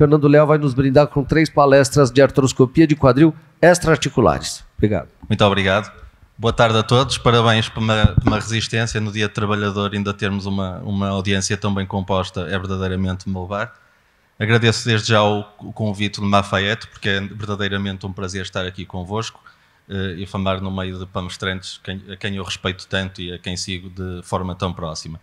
Fernando Léo vai nos brindar com três palestras de artroscopia de quadril extraarticulares. Obrigado. Muito obrigado. Boa tarde a todos, parabéns por uma, por uma resistência no Dia de Trabalhador, ainda termos uma, uma audiência tão bem composta é verdadeiramente me Agradeço desde já o, o convite do Lafayette, porque é verdadeiramente um prazer estar aqui convosco uh, e falar no meio de palestrantes quem, a quem eu respeito tanto e a quem sigo de forma tão próxima.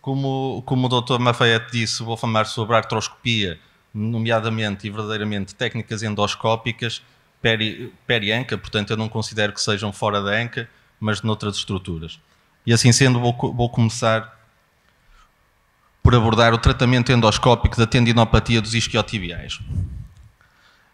Como, como o Dr. Lafayette disse, vou falar sobre artroscopia, nomeadamente e verdadeiramente técnicas endoscópicas peri, perianca portanto eu não considero que sejam fora da anca, mas noutras estruturas. E assim sendo, vou, vou começar por abordar o tratamento endoscópico da tendinopatia dos isquiotibiais.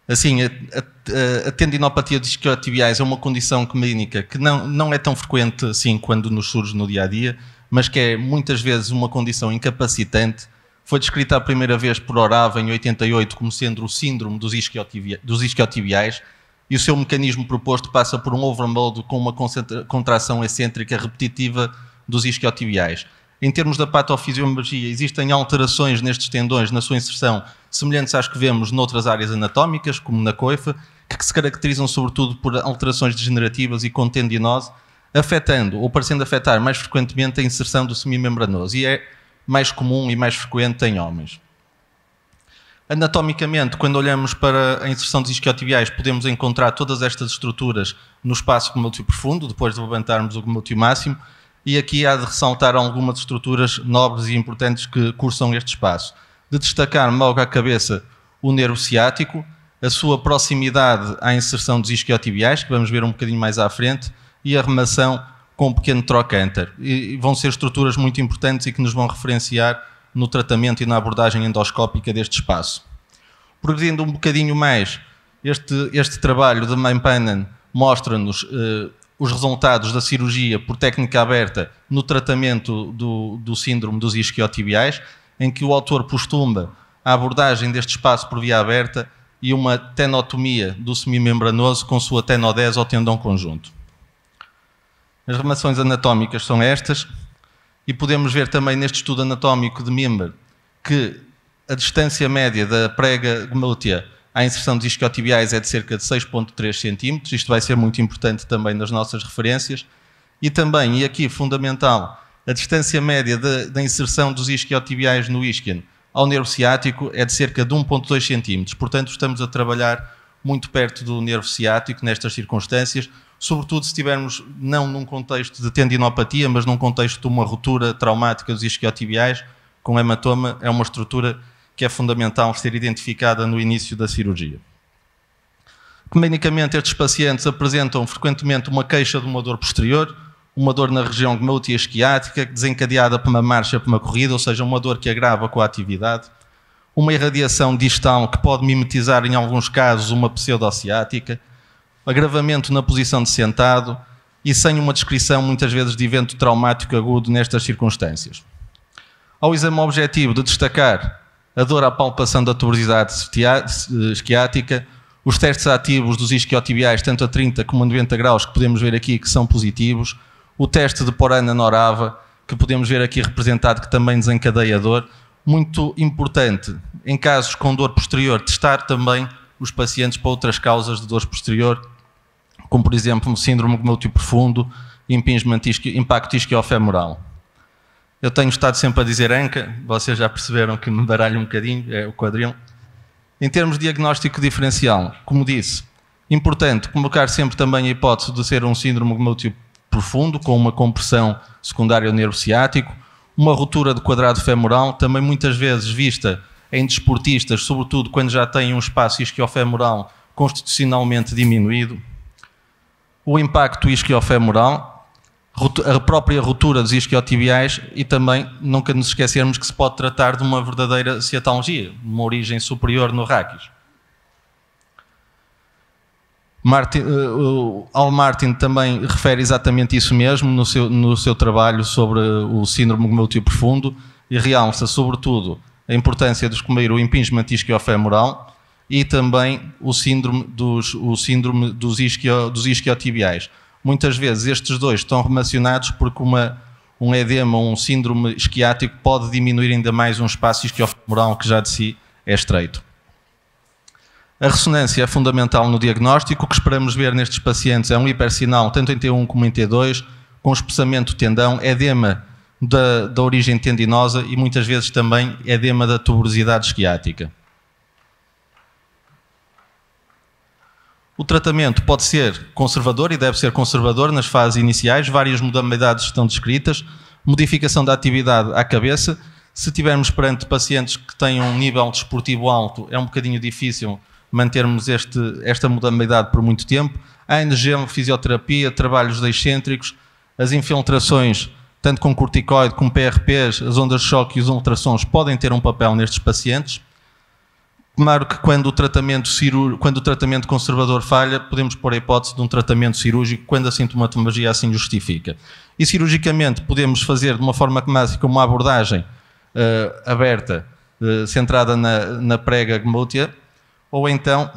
Assim, a, a, a, tendinopatia dos isquiotibiais é uma condição clínica que não, não é tão frequente assim quando nos surge no dia a dia, mas que é muitas vezes uma condição incapacitante foi descrita a primeira vez por Orava em 88 como sendo o síndrome dos, isquiotibia, dos isquiotibiais e o seu mecanismo proposto passa por um overmold com uma contração excêntrica repetitiva dos isquiotibiais. Em termos da patofisiologia, existem alterações nestes tendões na sua inserção, semelhantes às que vemos noutras áreas anatómicas, como na coifa, que se caracterizam sobretudo por alterações degenerativas e com tendinose, afetando ou parecendo afetar mais frequentemente a inserção do semimembranoso. E é mais comum e mais frequente em homens. Anatomicamente, quando olhamos para a inserção dos isquiotibiais, podemos encontrar todas estas estruturas no espaço glúteo profundo, depois de levantarmos o glúteo máximo, e aqui há de ressaltar algumas estruturas nobres e importantes que cursam este espaço. De destacar logo à cabeça o nervo ciático, a sua proximidade à inserção dos isquiotibiais, que vamos ver um bocadinho mais à frente, e a remação com um pequeno troca-enter E vão ser estruturas muito importantes e que nos vão referenciar no tratamento e na abordagem endoscópica deste espaço. Progredindo um bocadinho mais, este, este trabalho de Mampanen mostra-nos eh, os resultados da cirurgia por técnica aberta no tratamento do, do síndrome dos isquiotibiais, em que o autor postuma a abordagem deste espaço por via aberta e uma tenotomia do semimembranoso com sua tenodese ao tendão conjunto. As ramações anatómicas são estas, e podemos ver também neste estudo anatómico de Mimber que a distância média da prega glútea à inserção dos isquiotibiais é de cerca de 6,3 cm. Isto vai ser muito importante também nas nossas referências. E também, e aqui fundamental, a distância média da inserção dos isquiotibiais no isquion ao nervo ciático é de cerca de 1,2 cm. Portanto, estamos a trabalhar muito perto do nervo ciático nestas circunstâncias sobretudo se estivermos não num contexto de tendinopatia, mas num contexto de uma ruptura traumática dos isquiotibiais com hematoma, é uma estrutura que é fundamental ser identificada no início da cirurgia. Clinicamente, estes pacientes apresentam frequentemente uma queixa de uma dor posterior, uma dor na região glútea isquiática, desencadeada por uma marcha, por uma corrida, ou seja, uma dor que agrava com a atividade, uma irradiação distal que pode mimetizar, em alguns casos, uma pseudoociática, agravamento na posição de sentado e sem uma descrição muitas vezes de evento traumático agudo nestas circunstâncias. Ao exame objetivo de destacar a dor à palpação da tuberosidade esquiática, os testes ativos dos isquiotibiais, tanto a 30 como a 90 graus, que podemos ver aqui que são positivos, o teste de porana norava, que podemos ver aqui representado, que também desencadeia dor, muito importante, em casos com dor posterior, testar também os pacientes para outras causas de dor posterior como por exemplo um síndrome glúteo profundo e impacto isquiofemoral. Eu tenho estado sempre a dizer ANCA, vocês já perceberam que me baralho um bocadinho, é o quadril. Em termos de diagnóstico diferencial, como disse, importante colocar sempre também a hipótese de ser um síndrome glúteo profundo, com uma compressão secundária ao nervo ciático, uma ruptura de quadrado femoral, também muitas vezes vista em desportistas, sobretudo quando já têm um espaço isquiofemoral constitucionalmente diminuído, o impacto isquiofemoral, a própria ruptura dos isquiotibiais e também nunca nos esquecermos que se pode tratar de uma verdadeira ciatalgia, uma origem superior no raquis. Martin, uh, Al Martin também refere exatamente isso mesmo no seu, no seu trabalho sobre o síndrome glúteo profundo e realça, sobretudo, a importância de descobrir o impingement isquiofemoral e também o síndrome dos, o síndrome dos, isquio, dos isquiotibiais. Muitas vezes estes dois estão relacionados porque uma, um edema, um síndrome esquiático pode diminuir ainda mais um espaço isquiofemoral que já de si é estreito. A ressonância é fundamental no diagnóstico. O que esperamos ver nestes pacientes é um hipersinal, tanto em T1 como em T2, com espessamento do tendão, edema da, da origem tendinosa e muitas vezes também edema da tuberosidade esquiática. O tratamento pode ser conservador e deve ser conservador nas fases iniciais. Várias modalidades estão descritas. Modificação da atividade à cabeça. Se tivermos perante pacientes que tenham um nível desportivo alto, é um bocadinho difícil mantermos este, esta modalidade por muito tempo. A energia, fisioterapia, trabalhos excêntricos, as infiltrações, tanto com corticoide como PRPs, as ondas de choque e os ultrassons podem ter um papel nestes pacientes. Claro que quando o, tratamento quando o tratamento conservador falha, podemos pôr a hipótese de um tratamento cirúrgico quando a sintomatologia assim justifica. E cirurgicamente podemos fazer de uma forma clássica uma abordagem uh, aberta, uh, centrada na, na prega glútea, ou então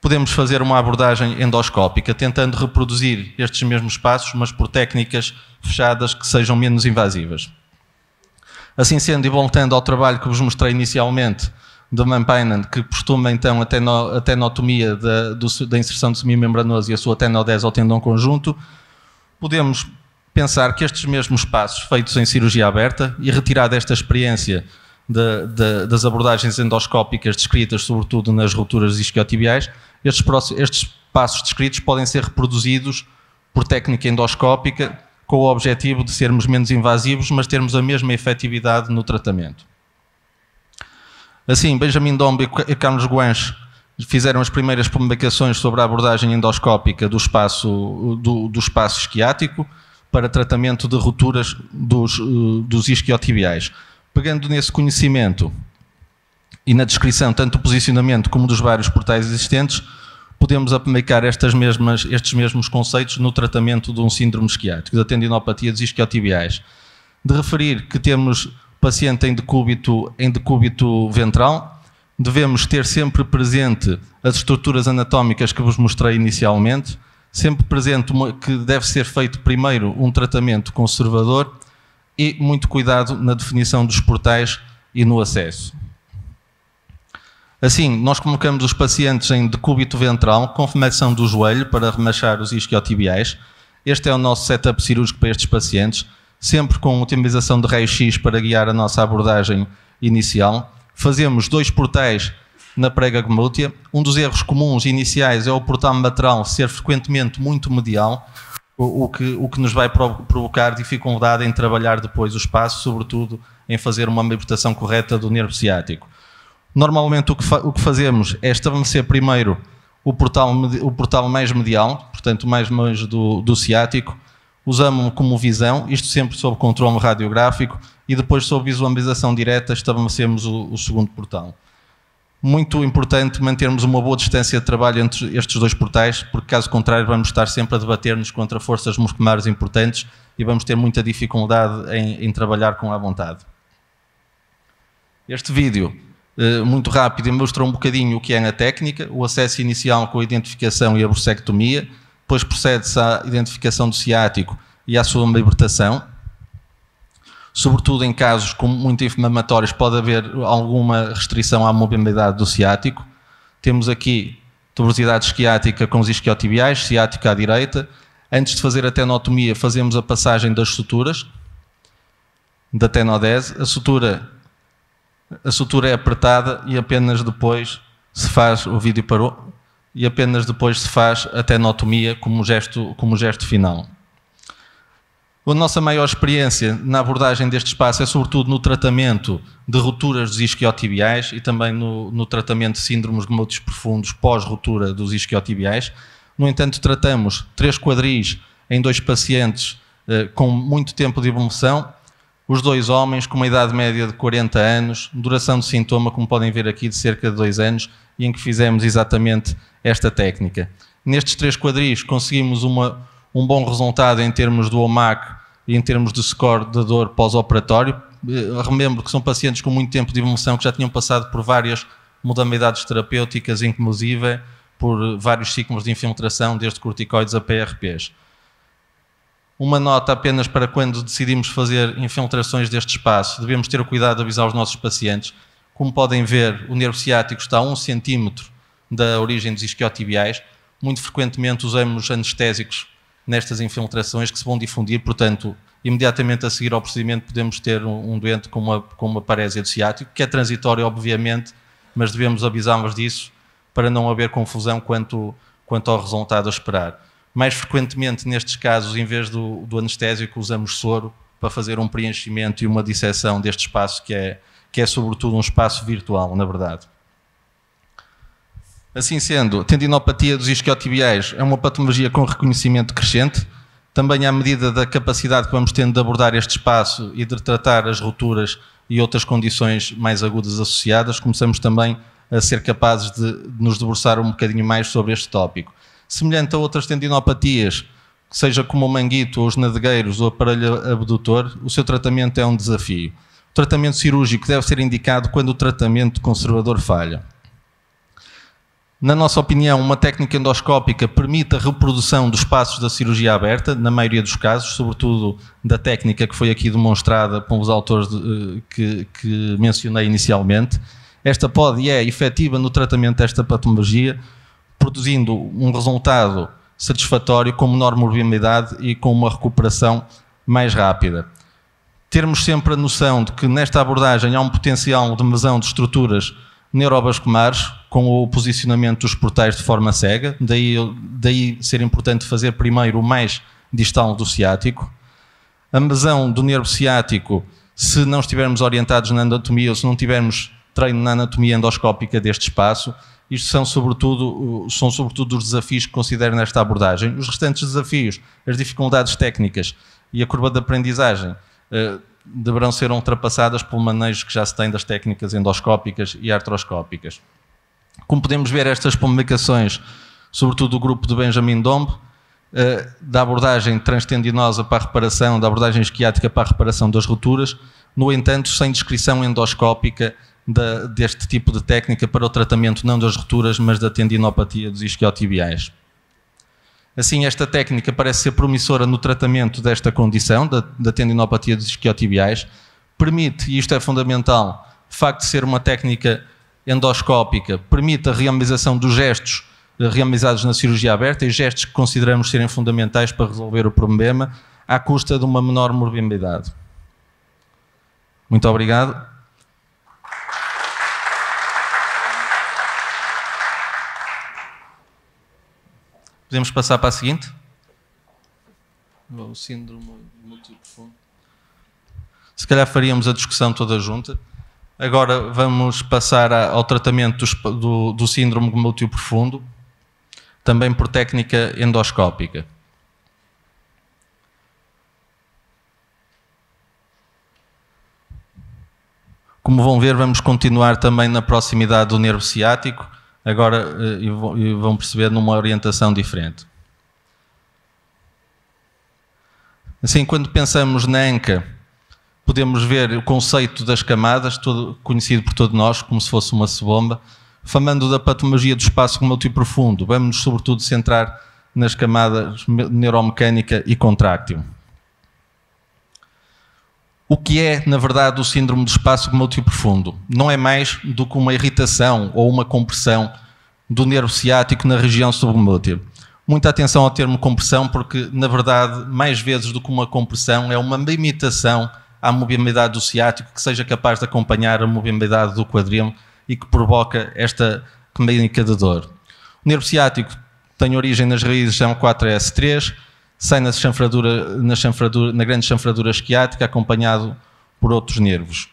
podemos fazer uma abordagem endoscópica, tentando reproduzir estes mesmos passos, mas por técnicas fechadas que sejam menos invasivas. Assim sendo, e voltando ao trabalho que vos mostrei inicialmente, de Mampainan, que costuma então a, teno, a tenotomia da, do, da inserção de semimembranoso e a sua tenodese ao tendão conjunto, podemos pensar que estes mesmos passos feitos em cirurgia aberta e retirada esta experiência de, de, das abordagens endoscópicas descritas, sobretudo nas rupturas isquiotibiais, estes, estes passos descritos podem ser reproduzidos por técnica endoscópica com o objetivo de sermos menos invasivos, mas termos a mesma efetividade no tratamento. Assim, Benjamin Dombe e Carlos Guanche fizeram as primeiras publicações sobre a abordagem endoscópica do espaço, do, do espaço esquiático para tratamento de rupturas dos, eh, dos isquiotibiais. Pegando nesse conhecimento e na descrição tanto do posicionamento como dos vários portais existentes, podemos aplicar estas mesmas, estes mesmos conceitos no tratamento de um síndrome esquiático, da tendinopatia dos isquiotibiais. De referir que temos paciente em decúbito, em decúbito ventral. Devemos ter sempre presente as estruturas anatómicas que vos mostrei inicialmente, sempre presente que deve ser feito primeiro um tratamento conservador e muito cuidado na definição dos portais e no acesso. Assim, nós colocamos os pacientes em decúbito ventral, com remexão do joelho para remachar os isquiotibiais. Este é o nosso setup cirúrgico para estes pacientes sempre com otimização de raio-x para guiar a nossa abordagem inicial. Fazemos dois portais na prega glútea. Um dos erros comuns iniciais é o portal lateral ser frequentemente muito medial, o que, o que nos vai provocar dificuldade em trabalhar depois o espaço, sobretudo em fazer uma libertação correta do nervo ciático. Normalmente o que, o que fazemos é estabelecer primeiro o portal, o portal mais medial, portanto mais longe do, do ciático, usamos como visão, isto sempre sob controle radiográfico, e depois sob visualização direta estabelecemos o, o segundo portal. Muito importante mantermos uma boa distância de trabalho entre estes dois portais, porque caso contrário vamos estar sempre a debater-nos contra forças musculares importantes e vamos ter muita dificuldade em, em trabalhar com a vontade. Este vídeo, eh, muito rápido, mostra um bocadinho o que é a técnica, o acesso inicial com a identificação e a bursectomia, depois procede-se à identificação do ciático e à sua libertação. Sobretudo em casos com muito inflamatórios, pode haver alguma restrição à mobilidade do ciático. Temos aqui tuberosidade esquiática com os isquiotibiais, ciático à direita. Antes de fazer a tenotomia, fazemos a passagem das suturas, da tenodese. A sutura, a sutura é apertada e apenas depois se faz o vídeo parou e apenas depois se faz a tenotomia como gesto, como gesto final. A nossa maior experiência na abordagem deste espaço é sobretudo no tratamento de rupturas dos isquiotibiais e também no, no tratamento de síndromes de motos profundos pós-ruptura dos isquiotibiais. No entanto, tratamos três quadris em dois pacientes eh, com muito tempo de evolução os dois homens com uma idade média de 40 anos, duração de sintoma, como podem ver aqui, de cerca de dois anos, e em que fizemos exatamente esta técnica. Nestes três quadris conseguimos uma, um bom resultado em termos do OMAC e em termos do score de dor pós-operatório. Eh, remembro que são pacientes com muito tempo de evolução que já tinham passado por várias modalidades terapêuticas, inclusive por vários ciclos de infiltração, desde corticoides a PRPs. Uma nota apenas para quando decidimos fazer infiltrações deste espaço, devemos ter o cuidado de avisar os nossos pacientes. Como podem ver, o nervo ciático está a um centímetro da origem dos isquiotibiais. Muito frequentemente usamos anestésicos nestas infiltrações que se vão difundir, portanto, imediatamente a seguir ao procedimento podemos ter um, um doente com uma, com uma parésia do ciático, que é transitório, obviamente, mas devemos avisá-los disso para não haver confusão quanto, quanto ao resultado a esperar. Mais frequentemente, nestes casos, em vez do, do anestésico, usamos soro para fazer um preenchimento e uma disseção deste espaço que é, que é sobretudo um espaço virtual, na verdade. Assim sendo, a tendinopatia dos isquiotibiais é uma patologia com reconhecimento crescente, também à medida da capacidade que vamos tendo de abordar este espaço e de tratar as rupturas e outras condições mais agudas associadas, começamos também a ser capazes de nos debruçar um bocadinho mais sobre este tópico semelhante a outras tendinopatias, seja como o manguito, ou os nadegueiros, ou o aparelho abdutor, o seu tratamento é um desafio. O tratamento cirúrgico deve ser indicado quando o tratamento conservador falha. Na nossa opinião, uma técnica endoscópica permite a reprodução dos passos da cirurgia aberta, na maioria dos casos, sobretudo da técnica que foi aqui demonstrada pelos autores de, eh, que, que mencionei inicialmente. Esta pode e é efetiva no tratamento desta patologia, produzindo um resultado satisfatório, com menor morbilidade e com uma recuperação mais rápida. Termos sempre a noção de que nesta abordagem há um potencial de mesão de estruturas neurovasculares com o posicionamento dos portais de forma cega, daí, daí ser importante fazer primeiro o mais distal do ciático. A mesão do nervo ciático, se não estivermos orientados na anatomia ou se não tivermos treino na anatomia endoscópica deste espaço, isto são sobretudo, são sobretudo os desafios que considero nesta abordagem. Os restantes desafios, as dificuldades técnicas e a curva de aprendizagem eh, deverão ser ultrapassadas pelo manejo que já se tem das técnicas endoscópicas e artroscópicas. Como podemos ver, estas publicações, sobretudo do grupo de Benjamin Dombe, eh, da abordagem transtendinosa para a reparação, da abordagem esquiática para a reparação das roturas, no entanto, sem descrição endoscópica da, deste tipo de técnica para o tratamento não das rupturas, mas da tendinopatia dos isquiotibiais. Assim, esta técnica parece ser promissora no tratamento desta condição, da, da tendinopatia dos isquiotibiais. Permite, e isto é fundamental, o facto de ser uma técnica endoscópica, permite a reamização dos gestos realizados na cirurgia aberta e gestos que consideramos serem fundamentais para resolver o problema, à custa de uma menor morbimidade. Muito obrigado. Podemos passar para a seguinte? O síndrome muito profundo. Se calhar faríamos a discussão toda junta. Agora vamos passar ao tratamento do, síndrome glúteo profundo, também por técnica endoscópica. Como vão ver, vamos continuar também na proximidade do nervo ciático agora eh, e vão perceber numa orientação diferente. Assim, quando pensamos na Anca, podemos ver o conceito das camadas, todo, conhecido por todos nós como se fosse uma cebomba, famando da patologia do espaço como profundo. Vamos, sobretudo, centrar nas camadas neuromecânica e contráctil. O que é, na verdade, o síndrome do espaço glúteo profundo? Não é mais do que uma irritação ou uma compressão do nervo ciático na região subglútea. Muita atenção ao termo compressão, porque, na verdade, mais vezes do que uma compressão, é uma limitação à mobilidade do ciático que seja capaz de acompanhar a mobilidade do quadril e que provoca esta clínica de dor. O nervo ciático tem origem nas raízes são 4S3, sai na, chanfradura, na, chanfradura, na grande chanfradura esquiática, acompanhado por outros nervos.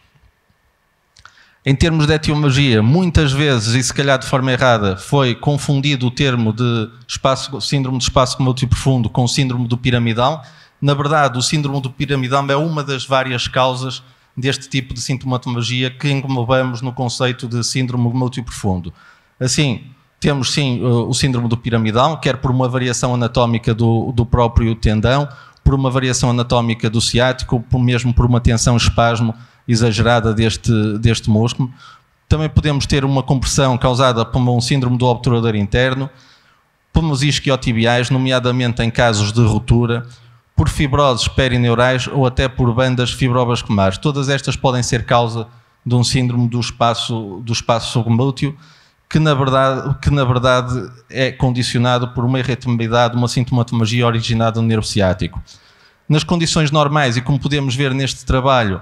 Em termos de etiologia, muitas vezes, e se calhar de forma errada, foi confundido o termo de espaço, síndrome de espaço comutivo profundo com síndrome do piramidal. Na verdade, o síndrome do piramidal é uma das várias causas deste tipo de sintomatologia que englobamos no conceito de síndrome comutivo profundo. Assim, temos sim o síndrome do piramidão, quer por uma variação anatómica do, do próprio tendão, por uma variação anatómica do ciático, ou mesmo por uma tensão espasmo exagerada deste, deste músculo. Também podemos ter uma compressão causada por um síndrome do obturador interno, nos isquiotibiais, nomeadamente em casos de ruptura, por fibroses perineurais ou até por bandas fibrovasculares Todas estas podem ser causa de um síndrome do espaço, do espaço subglúteo que na verdade, que na verdade é condicionado por uma irritabilidade, uma sintomatologia originada no nervo ciático. Nas condições normais, e como podemos ver neste trabalho,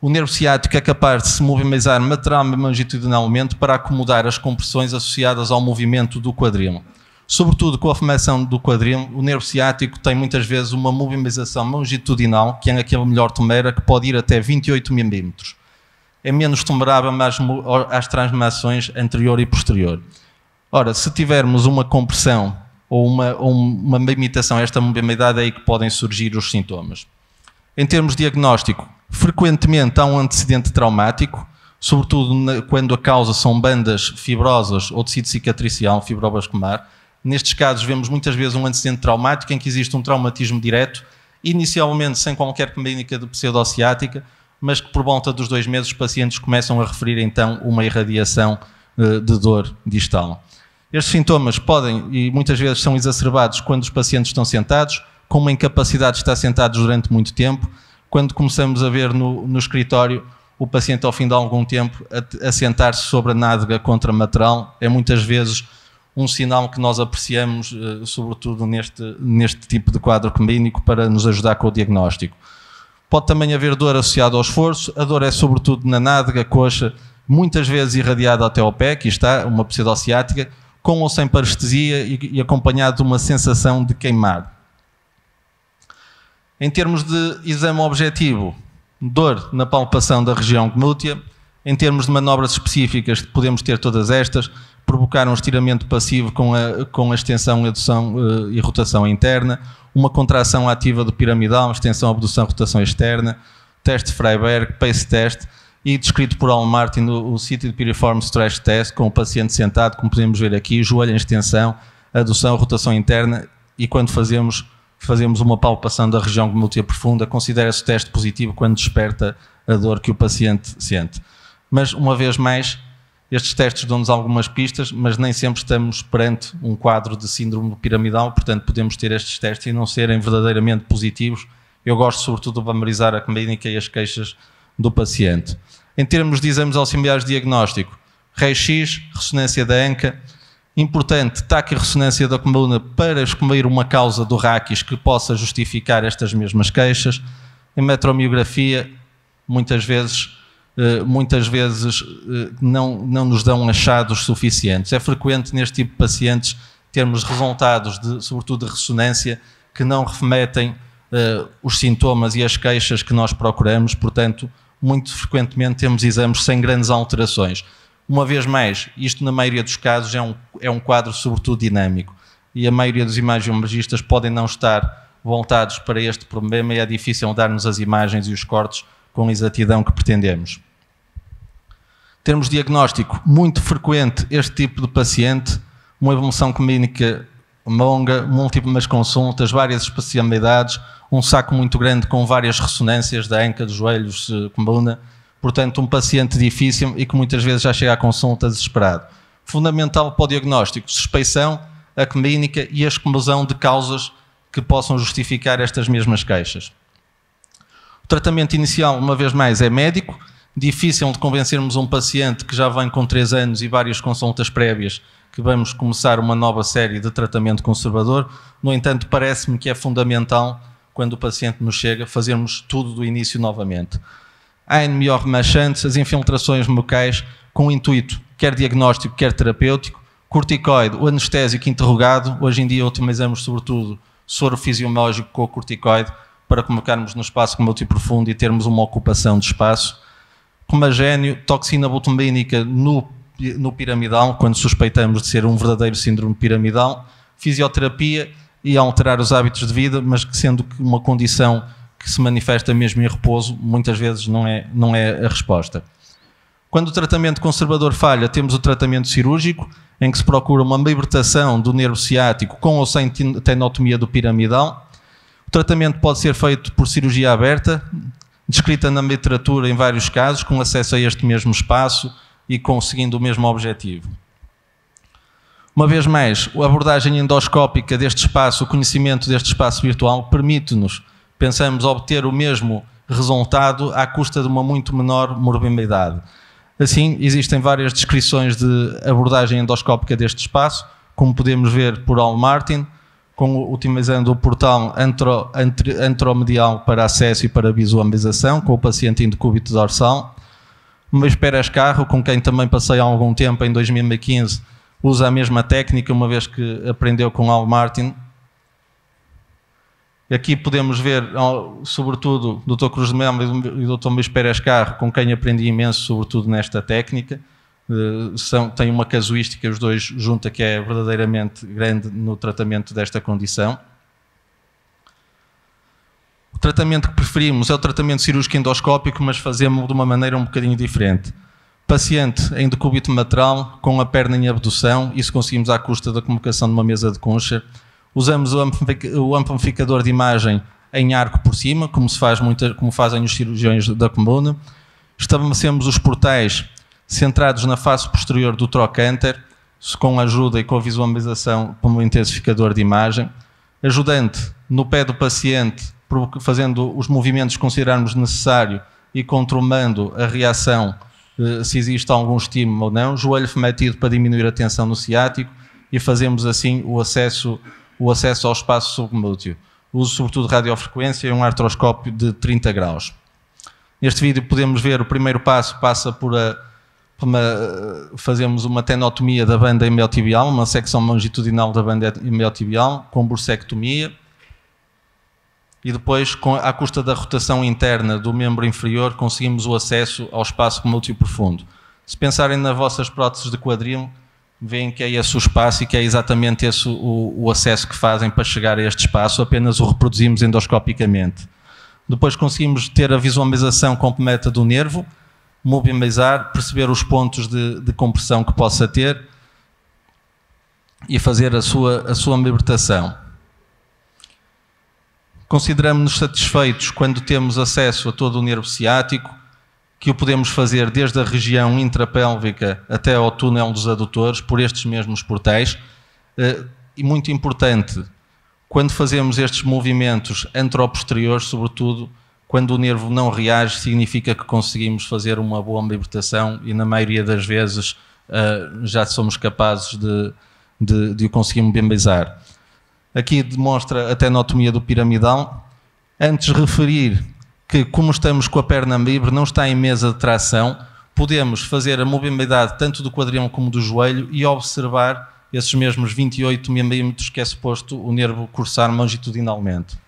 o nervo ciático é capaz de se movimentar lateral e longitudinalmente para acomodar as compressões associadas ao movimento do quadril. Sobretudo com a formação do quadril, o nervo ciático tem muitas vezes uma movimentação longitudinal, que é aquele melhor tomeira, que pode ir até 28 milímetros é menos tolerável às, transformações anterior e posterior. Ora, se tivermos uma compressão ou uma, ou uma limitação a esta mobilidade, é aí que podem surgir os sintomas. Em termos de diagnóstico, frequentemente há um antecedente traumático, sobretudo quando a causa são bandas fibrosas ou tecido cicatricial, fibrobascular. Nestes casos, vemos muitas vezes um antecedente traumático em que existe um traumatismo direto, inicialmente sem qualquer clínica de pseudossiática, mas que por volta dos dois meses os pacientes começam a referir então uma irradiação eh, de dor distal. Estes sintomas podem e muitas vezes são exacerbados quando os pacientes estão sentados, com uma incapacidade de estar sentados durante muito tempo, quando começamos a ver no, no escritório o paciente ao fim de algum tempo a, a sentar-se sobre a nádega material, é muitas vezes um sinal que nós apreciamos, eh, sobretudo neste, neste tipo de quadro clínico, para nos ajudar com o diagnóstico. Pode também haver dor associada ao esforço. A dor é sobretudo na nádega, coxa, muitas vezes irradiada até ao pé, aqui está, uma pseudociática, com ou sem parestesia e, e de uma sensação de queimado. Em termos de exame objetivo, dor na palpação da região glútea. Em termos de manobras específicas, podemos ter todas estas, provocar um estiramento passivo com a, com a extensão, redução uh, eh, e rotação interna, uma contração ativa do piramidal, uma extensão, abdução, rotação externa, teste de Freiberg, pace test e descrito por Al Martin o, o de piriform stress test com o paciente sentado, como podemos ver aqui, joelho em extensão, adução, rotação interna e quando fazemos fazemos uma palpação da região glútea profunda, considera-se teste positivo quando desperta a dor que o paciente sente. Mas, uma vez mais, estes testes dão-nos algumas pistas, mas nem sempre estamos perante um quadro de síndrome piramidal, portanto, podemos ter estes testes e não serem verdadeiramente positivos. Eu gosto, sobretudo, de valorizar a clínica e as queixas do paciente. Em termos de exames auxiliares de diagnóstico, raio-x, ressonância da anca, importante, taque ressonância da coluna para escolher uma causa do raquis que possa justificar estas mesmas queixas. Em metromiografia, muitas vezes eh, muitas vezes eh, não, não nos dão achados suficientes. É frequente neste tipo de pacientes termos resultados, de, sobretudo de ressonância, que não remetem eh, os sintomas e as queixas que nós procuramos, portanto, muito frequentemente temos exames sem grandes alterações. Uma vez mais, isto na maioria dos casos é um, é um quadro sobretudo dinâmico e a maioria dos imagiologistas podem não estar voltados para este problema e é difícil dar-nos as imagens e os cortes com a exatidão que pretendemos. Termos diagnóstico muito frequente este tipo de paciente, uma evolução clínica longa, múltiplas consultas, várias especialidades, um saco muito grande com várias ressonâncias da anca, dos joelhos, eh, coluna. Portanto, um paciente difícil e que muitas vezes já chega à consulta desesperado. Fundamental para o diagnóstico, suspeição, a clínica e a exclusão de causas que possam justificar estas mesmas queixas. O tratamento inicial, uma vez mais, é médico. Difícil de convencermos um paciente que já vem com 3 anos e várias consultas prévias que vamos começar uma nova série de tratamento conservador. No entanto, parece-me que é fundamental, quando o paciente nos chega, fazermos tudo do início novamente. Há em melhor remachante as infiltrações mucais com intuito, quer diagnóstico, quer terapêutico, corticoide, o anestésico interrogado, hoje em dia utilizamos sobretudo soro fisiológico com o corticoide, para colocarmos no espaço como profundo e termos uma ocupação de espaço. Comagênio, toxina botulínica no, no piramidal, quando suspeitamos de ser um verdadeiro síndrome piramidal, fisioterapia e alterar os hábitos de vida, mas que sendo que uma condição que se manifesta mesmo em repouso, muitas vezes não é, não é a resposta. Quando o tratamento conservador falha, temos o tratamento cirúrgico, em que se procura uma libertação do nervo ciático com ou sem tenotomia do piramidal, tratamento pode ser feito por cirurgia aberta, descrita na literatura em vários casos, com acesso a este mesmo espaço e conseguindo o mesmo objetivo. Uma vez mais, a abordagem endoscópica deste espaço, o conhecimento deste espaço virtual, permite-nos, pensamos, obter o mesmo resultado à custa de uma muito menor morbidade. Assim, existem várias descrições de abordagem endoscópica deste espaço, como podemos ver por Al Martin, com, otimizando o portão antro, antro, antromedial para acesso e para visualização, com o paciente em decúbito dorsal. Uma esperas carro, com quem também passei algum tempo, em 2015, usa a mesma técnica, uma vez que aprendeu com Al Martin. Aqui podemos ver, sobretudo, o Dr. Cruz de Melo e o Dr. Luís Pérez Carro, com quem aprendi imenso, sobretudo nesta técnica. Eh, são, têm uma casuística, os dois junta, que é verdadeiramente grande no tratamento desta condição. O tratamento que preferimos é o tratamento cirúrgico endoscópico, mas fazemos de uma maneira um bocadinho diferente. Paciente em decúbito matral, com a perna em abdução, isso conseguimos à custa da colocação de uma mesa de concha. Usamos o amplificador de imagem em arco por cima, como, se faz muita, como fazem os cirurgiões da comuna. Estabelecemos os portais centrados na face posterior do trocânter, com ajuda e com a visualização por um intensificador de imagem, ajudante no pé do paciente, fazendo os movimentos que considerarmos necessário e controlando a reação eh, se existe algum estímulo ou não, joelho femetido para diminuir a tensão no ciático e fazemos assim o acesso, o acesso ao espaço subglúteo. Uso sobretudo de radiofrequência e um artroscópio de 30 graus. Neste vídeo podemos ver o primeiro passo passa por a eh, fazemos uma tenotomia da banda hemiotibial, uma secção longitudinal da banda hemiotibial, com bursectomia, e depois, com, à custa da rotação interna do membro inferior, conseguimos o acesso ao espaço múltiplo profundo. Se pensarem nas vossas próteses de quadril, veem que é esse o espaço e que é exatamente esse o, o acesso que fazem para chegar a este espaço, apenas o reproduzimos endoscopicamente. Depois conseguimos ter a visualização completa do nervo, mobilizar, perceber os pontos de, de compressão que possa ter e fazer a sua, a sua libertação. Consideramos-nos satisfeitos quando temos acesso a todo o nervo ciático, que o podemos fazer desde a região intrapélvica até ao túnel dos adutores, por estes mesmos portais. Eh, e muito importante, quando fazemos estes movimentos antero sobretudo, quando o nervo não reage, significa que conseguimos fazer uma boa libertação e, na maioria das vezes, uh, já somos capazes de, de, de o conseguirmos bembezar. Aqui demonstra a tenotomia do piramidal. Antes referir que, como estamos com a perna livre, não está em mesa de tração, podemos fazer a mobilidade tanto do quadril como do joelho e observar esses mesmos 28 milímetros que é suposto o nervo cursar longitudinalmente.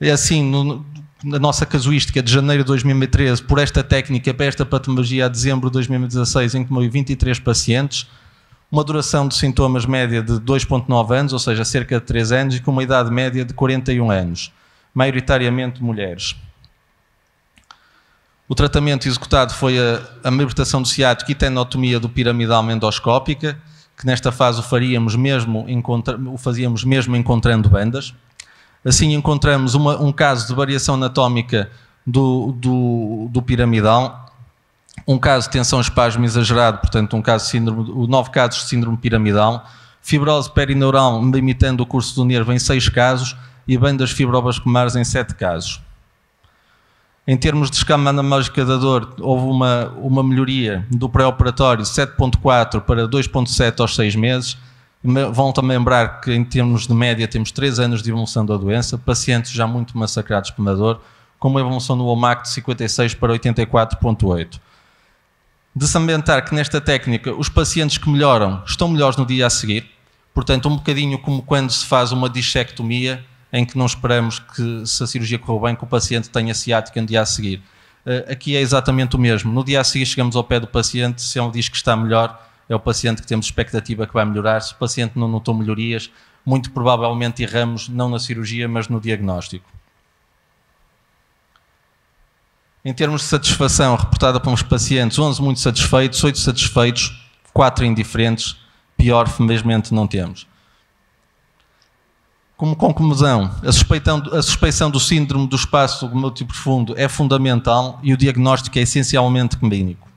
É assim, no, na nossa casuística de janeiro de 2013, por esta técnica, para esta patologia, a dezembro de 2016, em que morreu 23 pacientes, uma duração de sintomas média de 2,9 anos, ou seja, cerca de 3 anos, e com uma idade média de 41 anos, maioritariamente mulheres. O tratamento executado foi a, a libertação do ciático e tenotomia do piramidal endoscópica, que nesta fase o faríamos mesmo, o fazíamos mesmo encontrando bandas. Assim encontramos uma, um caso de variação anatómica do, do, do, piramidal, um caso de tensão espasmo exagerado, portanto um caso de síndrome, nove casos de síndrome piramidal, fibrose perineural limitando o curso do nervo em seis casos e bandas fibrovasculares em sete casos. Em termos de escama analógica da dor, houve uma, uma melhoria do pré-operatório de 7.4 para 2.7 aos seis meses, Vão-te lembrar que, em termos de média, temos 3 anos de evolução da doença, pacientes já muito massacrados pela dor, com uma evolução no OMAC de 56 para 84,8. De salientar que nesta técnica os pacientes que melhoram estão melhores no dia a seguir, portanto, um bocadinho como quando se faz uma dissectomia, em que não esperamos que, se a cirurgia correu bem, que o paciente tenha ciática no dia a seguir. Eh, aqui é exatamente o mesmo. No dia a seguir, chegamos ao pé do paciente, se ele diz que está melhor, é o paciente que temos expectativa que vai melhorar. Se o paciente não notou melhorias, muito provavelmente erramos não na cirurgia, mas no diagnóstico. Em termos de satisfação, reportada pelos pacientes, 11 muito satisfeitos, 8 satisfeitos, 4 indiferentes, pior, felizmente, não temos. Como conclusão, a, a suspeição, do síndrome do espaço glúteo profundo é fundamental e o diagnóstico é essencialmente clínico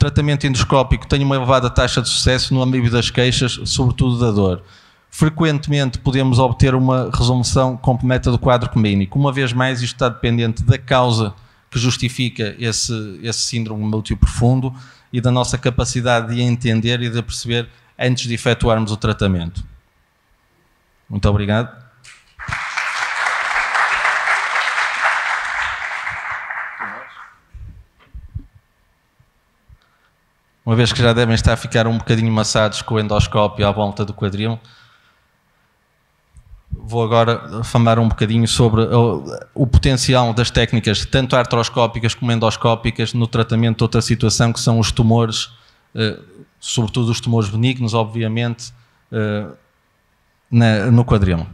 tratamento endoscópico tem uma elevada taxa de sucesso no âmbito das queixas, sobretudo da dor. Frequentemente podemos obter uma resolução completa do quadro clínico. Uma vez mais, isto está dependente da causa que justifica esse, esse síndrome múltiplo profundo e da nossa capacidade de entender e de perceber antes de efetuarmos o tratamento. Muito obrigado. uma vez que já devem estar a ficar um bocadinho massados com o endoscópio à volta do quadril, vou agora falar um bocadinho sobre o, eh, o, potencial das técnicas, tanto artroscópicas como endoscópicas, no tratamento de outra situação que são os tumores, eh, sobretudo os tumores benignos, obviamente, eh, na, no quadril.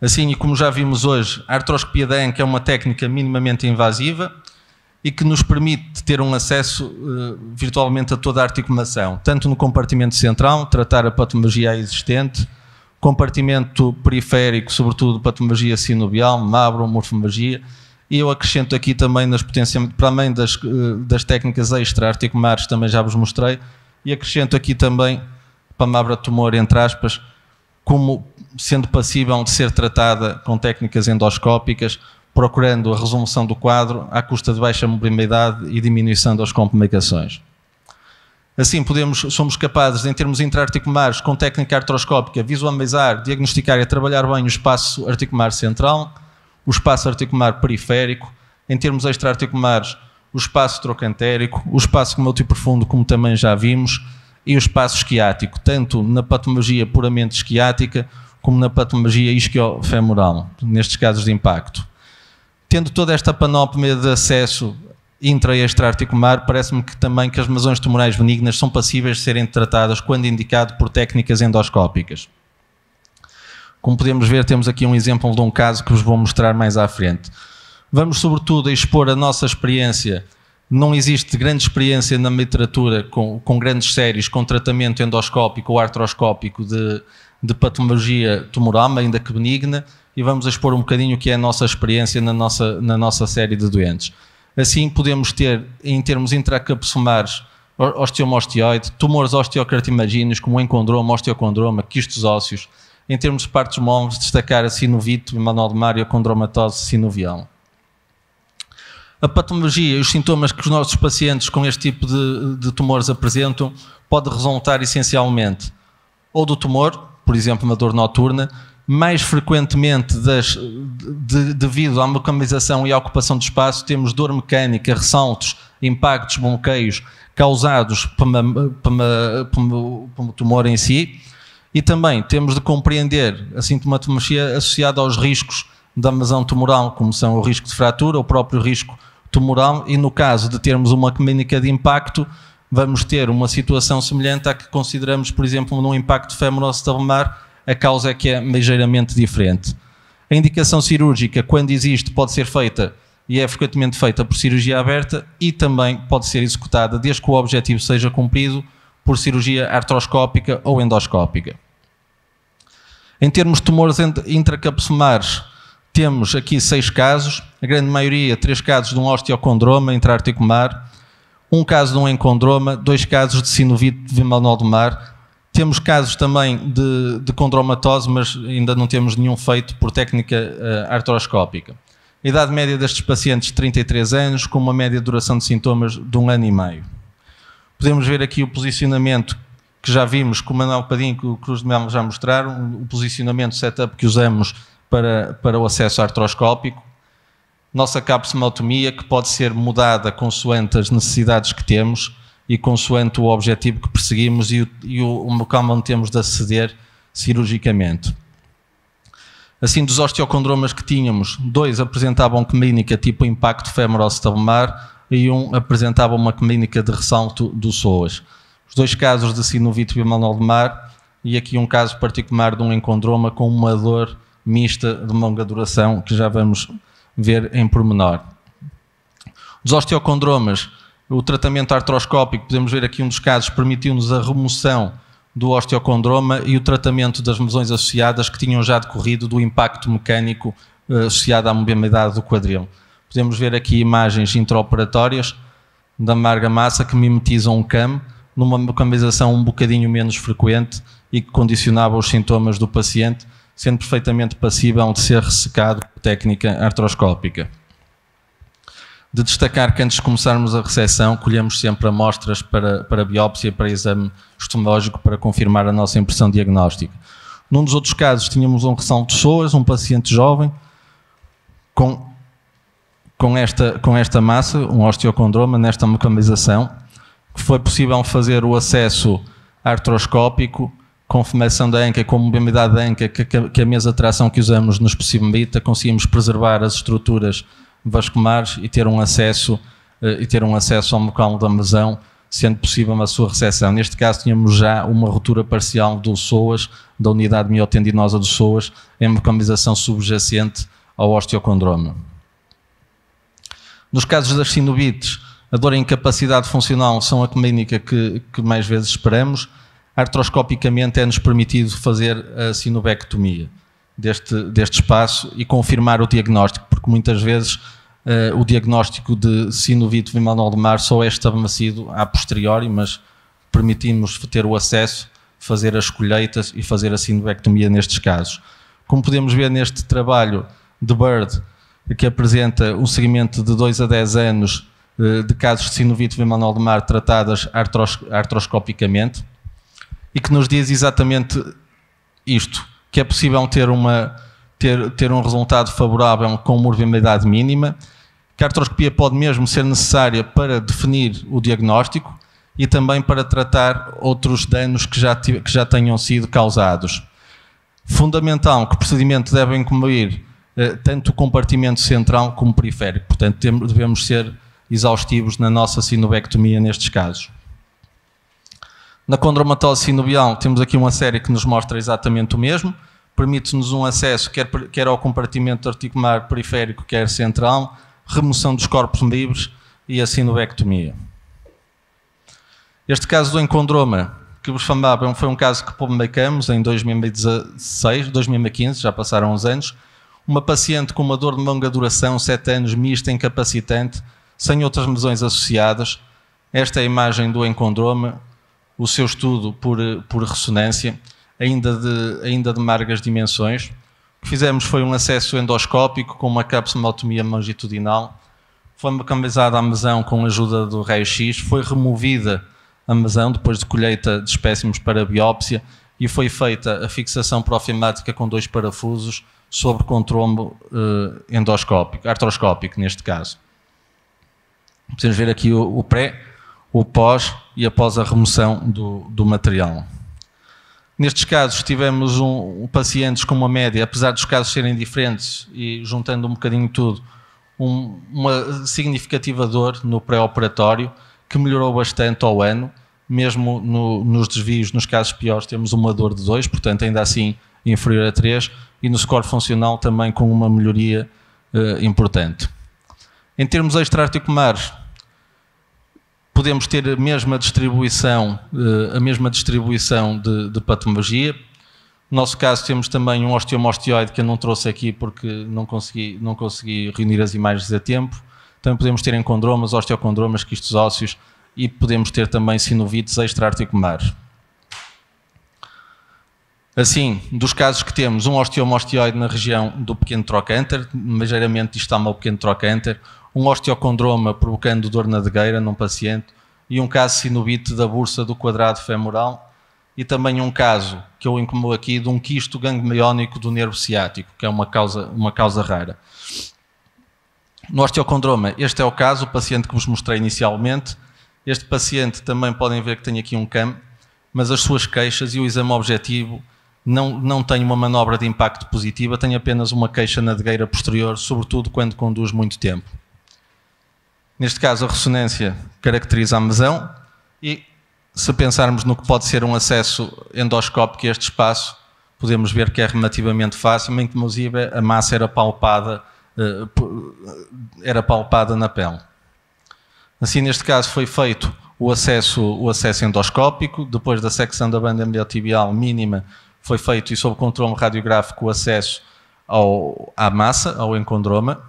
Assim, e como já vimos hoje, a artroscopia DEN, que é uma técnica minimamente invasiva, e que nos permite ter um acesso uh, virtualmente a toda a articulação, tanto no compartimento central, tratar a patologia existente, compartimento periférico, sobretudo patologia sinovial, mabro, morfomagia, e eu acrescento aqui também nas potências, para além das, eh, das técnicas extra-articulares, também já vos mostrei, e acrescento aqui também, para mabra tumor, entre aspas, como sendo passível de ser tratada com técnicas endoscópicas procurando a resolução do quadro à custa de baixa mobilidade e diminuição das complicações. Assim, podemos, somos capazes, em termos articulares, com técnica artroscópica, visualizar, diagnosticar e trabalhar bem o espaço articular central, o espaço articular periférico, em termos extraarticulares, o espaço trocantérico, o espaço profundo como também já vimos, e o espaço esquiático, tanto na patologia puramente esquiática como na patologia isquiofemoral, nestes casos de impacto tendo toda esta panóplia de acesso intra e extra mar, parece-me que também que as masões tumorais benignas são passíveis de serem tratadas quando indicado por técnicas endoscópicas. Como podemos ver, temos aqui um exemplo de um caso que vos vou mostrar mais à frente. Vamos, sobretudo, expor a nossa experiência. Não existe grande experiência na literatura com, com grandes séries com tratamento endoscópico ou artroscópico de, de patologia tumoral, ainda que benigna, e vamos expor um bocadinho o que é a nossa experiência na nossa, na nossa série de doentes. Assim podemos ter, em termos intracapsulares, osteoma osteoide, tumores osteocartimagíneos, como encondroma, osteocondroma, quistos ósseos. Em termos de partes móveis, destacar a sinovite, manodomário, condromatose, sinovial. A patologia e os sintomas que os nossos pacientes com este tipo de, de tumores apresentam pode resultar essencialmente ou do tumor, por exemplo, uma dor noturna, mais frequentemente, das, de, devido à mecanização e à ocupação de espaço, temos dor mecânica, ressaltos, impactos, bloqueios causados pelo, tumor em si. E também temos de compreender a sintomatologia associada aos riscos da masão tumoral, como são o risco de fratura, o próprio risco tumoral, e no caso de termos uma clínica de impacto, vamos ter uma situação semelhante à que consideramos, por exemplo, num impacto femoroacetabular, a causa é que é ligeiramente diferente. A indicação cirúrgica, quando existe, pode ser feita e é frequentemente feita por cirurgia aberta e também pode ser executada, desde que o objetivo seja cumprido, por cirurgia artroscópica ou endoscópica. Em termos de tumores intracapsulares, temos aqui seis casos, a grande maioria, três casos de um osteocondroma intraarticular, um caso de um encondroma, dois casos de sinovite mar. Temos casos também de, de condromatose, mas ainda não temos nenhum feito por técnica uh, artroscópica. A idade média destes pacientes, 33 anos, com uma média de duração de sintomas de um ano e meio. Podemos ver aqui o posicionamento que já vimos, com o Manuel Padim que o Cruz de Melo já mostraram, o posicionamento, setup que usamos para, para o acesso artroscópico. Nossa capsomotomia, que pode ser mudada consoante as necessidades que temos e consoante o objetivo que perseguimos e o, e o, o local onde temos de aceder cirurgicamente. Assim, dos osteocondromas que tínhamos, dois apresentavam clínica tipo impacto femoral-estalmar e um apresentava uma clínica de ressalto do SOAS. Os dois casos de sinovite bimanal de mar e aqui um caso particular de um encondroma com uma dor mista de longa duração que já vamos ver em pormenor. Dos osteocondromas, o tratamento artroscópico, podemos ver aqui um dos casos, permitiu-nos a remoção do osteocondroma e o tratamento das lesões associadas que tinham já decorrido do impacto mecânico eh, associado à mobilidade do quadril. Podemos ver aqui imagens intraoperatórias da amarga massa que mimetizam um CAM numa cambização um bocadinho menos frequente e que condicionava os sintomas do paciente, sendo perfeitamente passível de ser ressecado por técnica artroscópica de destacar que antes de começarmos a recepção, colhemos sempre amostras para, para biópsia, para exame estomológico, para confirmar a nossa impressão diagnóstica. Num dos outros casos, tínhamos um ressalto de pessoas, um paciente jovem, com, com, esta, com esta massa, um osteocondroma, nesta mecanização, que foi possível fazer o acesso artroscópico, com da anca, com mobilidade da anca, que, que a mesa de tração que usamos nos possibilita, conseguimos preservar as estruturas vascomar e ter um acesso eh, e ter um acesso ao mocão da mesão, sendo possível uma sua recepção. Neste caso, tínhamos já uma ruptura parcial do SOAS, da unidade miotendinosa do SOAS, em mocamização subjacente ao osteocondroma. Nos casos das sinovites, a dor e a incapacidade funcional são a clínica que, que mais vezes esperamos. Artroscopicamente é-nos permitido fazer a sinovectomia deste, deste espaço e confirmar o diagnóstico, porque muitas vezes uh, o diagnóstico de sinovite vimanol de mar só é estabelecido a posteriori, mas permitimos ter o acesso, fazer as colheitas e fazer a sinovectomia nestes casos. Como podemos ver neste trabalho de Bird, que apresenta um segmento de 2 a 10 anos eh, de casos de sinovite vimanol de mar tratadas artros artroscopicamente, e que nos diz exatamente isto que é possível ter, uma, ter, ter um resultado favorável com morbilidade mínima, que a artroscopia pode mesmo ser necessária para definir o diagnóstico e também para tratar outros danos que já, que já tenham sido causados. Fundamental que o procedimento deve incluir eh, tanto o compartimento central como periférico, portanto devemos ser exaustivos na nossa sinovectomia nestes casos. Na condromatose sinovial temos aqui uma série que nos mostra exatamente o mesmo. Permite-nos um acesso quer, quer ao compartimento articular periférico, quer central, remoção dos corpos livres e a sinovectomia. Este caso do encondroma, que vos falavam, foi um caso que publicamos em 2016, 2015, já passaram uns anos. Uma paciente com uma dor de longa duração, 7 anos, mista, incapacitante, sem outras lesões associadas. Esta é a imagem do encondroma o seu estudo por, eh, por ressonância, ainda de, ainda de margas dimensões. O que fizemos foi um acesso endoscópico com uma capsumotomia longitudinal, foi mecanizada a mesão com a ajuda do raio-x, foi removida a mesão depois de colheita de espécimes para biópsia e foi feita a fixação profimática com dois parafusos sobre contrombo eh, endoscópico, artroscópico neste caso. Podemos ver aqui o, o pré, o pós e após a remoção do, do material. Nestes casos, tivemos um, um, pacientes com uma média, apesar dos casos serem diferentes e juntando um bocadinho tudo, um, uma significativa dor no pré-operatório que melhorou bastante ao ano. Mesmo no, nos desvios, nos casos piores, temos uma dor de 2, portanto, ainda assim inferior a 3, e no score funcional também com uma melhoria eh, importante. Em termos extra-articulares, podemos ter a mesma distribuição, eh, a mesma distribuição de, de patologia. No nosso caso temos também um osteomosteoide que eu não trouxe aqui porque não consegui, não consegui reunir as imagens a tempo. Também podemos ter encondromas, osteocondromas, quistos ósseos e podemos ter também sinovites extraarticulares. Assim, dos casos que temos, um osteomosteoide na região do pequeno trocânter, ligeiramente distal ao pequeno trocânter, um osteocondroma provocando dor na degueira num paciente e um caso sinubite da bursa do quadrado femoral e também um caso que eu incomodo aqui de um quisto gangliónico do nervo ciático, que é uma causa, uma causa rara. No osteocondroma, este é o caso, o paciente que vos mostrei inicialmente. Este paciente também podem ver que tem aqui um CAM, mas as suas queixas e o exame objetivo não, não têm uma manobra de impacto positiva, tem apenas uma queixa na degueira posterior, sobretudo quando conduz muito tempo. Neste caso, a ressonância caracteriza a mesão e, se pensarmos no que pode ser um acesso endoscópico a este espaço, podemos ver que é relativamente fácil, mas, inclusive a massa era palpada, eh, eh, era palpada na pele. Assim, neste caso, foi feito o acesso, o acesso endoscópico, depois da secção da banda tibial mínima, foi feito e sob controle radiográfico o acesso ao, à massa, ao encondroma,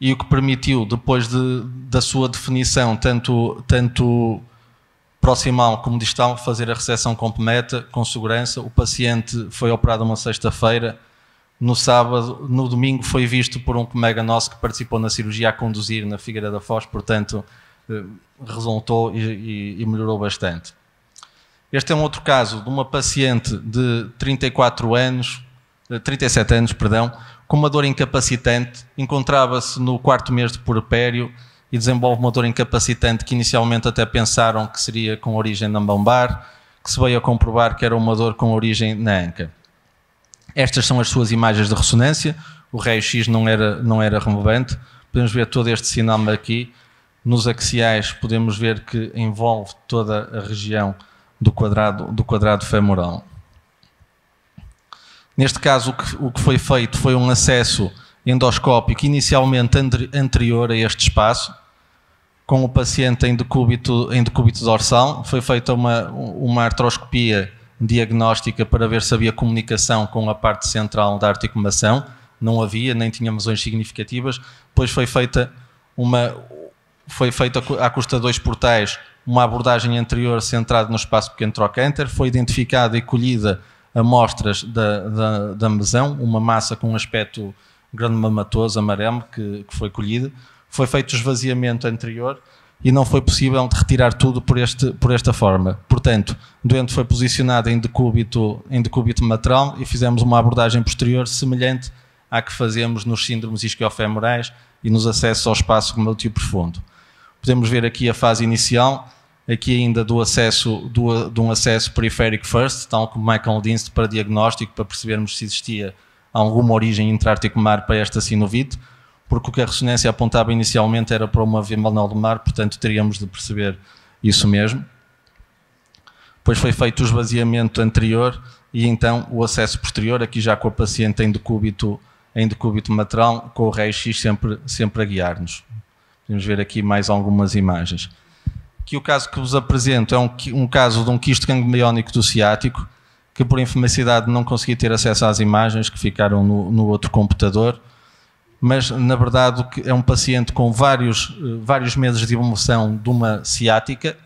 e o que permitiu, depois de, da sua definição, tanto, tanto proximal como distal, fazer a recepção completa, com segurança. O paciente foi operado uma sexta-feira, no sábado, no domingo foi visto por um colega nosso que participou na cirurgia a conduzir na Figueira da Foz, portanto, eh, resultou e, e, e melhorou bastante. Este é um outro caso de uma paciente de 34 anos, 37 eh, anos, perdão, com uma dor incapacitante, encontrava-se no quarto mês de puerpério e desenvolve uma dor incapacitante que inicialmente até pensaram que seria com origem na bombar, que se veio a comprovar que era uma dor com origem na anca. Estas são as suas imagens de ressonância, o raio-x não era, não era removente. podemos ver todo este sinal aqui, nos axiais podemos ver que envolve toda a região do quadrado, do quadrado femoral. Neste caso, o que, o que foi feito foi um acesso endoscópico inicialmente anterior a este espaço, com o paciente em decúbito, em decúbito dorsal. Foi feita uma, uma artroscopia diagnóstica para ver se havia comunicação com a parte central da articulação. Não havia, nem tinha lesões significativas. Depois foi feita uma foi feita à custa de dois portais uma abordagem anterior centrada no espaço pequeno trocânter. Foi identificada e colhida amostras da, da, da mesão, uma massa com um aspecto grande mamatoso, amarelo, que, que foi colhida. Foi feito o esvaziamento anterior e não foi possível retirar tudo por, este, por esta forma. Portanto, o doente foi posicionado em decúbito, em decúbito matral e fizemos uma abordagem posterior semelhante à que fazemos nos síndromes isquiofemorais e nos acessos ao espaço glúteo profundo. Podemos ver aqui a fase inicial, aqui é ainda do acesso, do, de um acesso periférico first, tal como Michael Dienst, para diagnóstico, para percebermos se existia alguma origem intraarticular para esta sinovite, porque o que a ressonância apontava inicialmente era para uma via malnal do mar, portanto teríamos de perceber isso mesmo. Depois foi feito o esvaziamento anterior e então o acesso posterior, aqui já com a paciente em decúbito, em decúbito matral, com o raio-x sempre, sempre a guiar-nos. Podemos ver aqui mais algumas imagens que o caso que vos apresento é um, um caso de um quisto gangliónico do ciático, que por infelicidade não consegui ter acesso às imagens que ficaram no, no outro computador, mas na verdade é um paciente com vários, eh, vários meses de evolução de uma ciática,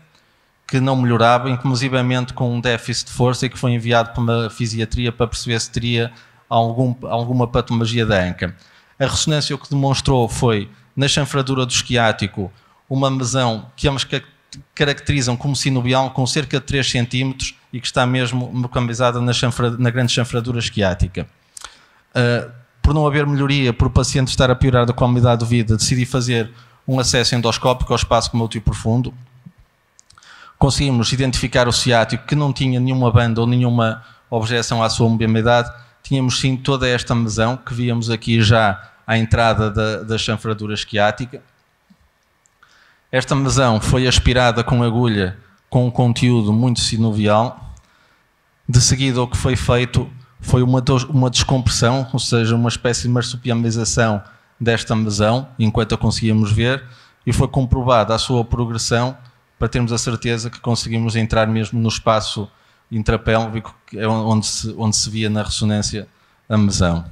que não melhorava, inclusivamente com um déficit de força e que foi enviado para uma fisiatria para perceber se teria algum, alguma patologia da anca. A ressonância o que demonstrou foi, na chanfradura do esquiático, uma mesão que é caracterizam como sinovial com cerca de 3 cm e que está mesmo mecanizada na, na grande chanfradura esquiática. Uh, por não haver melhoria, por o paciente estar a piorar da qualidade de vida, decidi fazer um acesso endoscópico ao espaço comútil profundo. Conseguimos identificar o ciático que não tinha nenhuma banda ou nenhuma objeção à sua mobilidade. Tínhamos sim toda esta mesão que víamos aqui já à entrada da, da chanfradura esquiática esta mesão foi aspirada com agulha com um conteúdo muito sinovial. De seguida, o que foi feito foi uma, uma descompressão, ou seja, uma espécie de marsupiamização desta mesão, enquanto a conseguíamos ver, e foi comprovada a sua progressão para termos a certeza que conseguimos entrar mesmo no espaço intrapélvico, que é onde se, onde se via na ressonância a mesão.